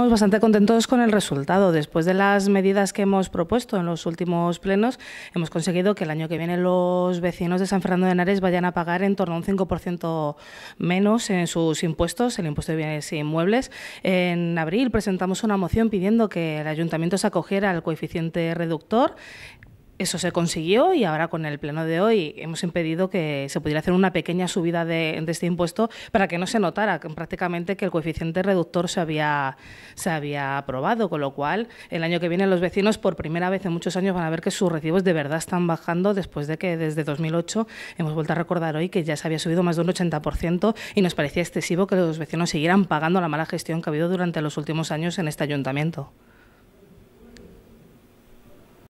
Estamos bastante contentos con el resultado. Después de las medidas que hemos propuesto en los últimos plenos, hemos conseguido que el año que viene los vecinos de San Fernando de Henares vayan a pagar en torno a un 5% menos en sus impuestos, el impuesto de bienes e inmuebles. En abril presentamos una moción pidiendo que el ayuntamiento se acogiera al coeficiente reductor eso se consiguió y ahora con el pleno de hoy hemos impedido que se pudiera hacer una pequeña subida de, este impuesto para que no se notara prácticamente que el coeficiente reductor se había, se había aprobado, con lo cual el año que viene los vecinos por primera vez en muchos años van a ver que sus recibos de verdad están bajando después de que desde 2008 hemos vuelto a recordar hoy que ya se había subido más de un 80% y nos parecía excesivo que los vecinos siguieran pagando la mala gestión que ha habido durante los últimos años en este ayuntamiento.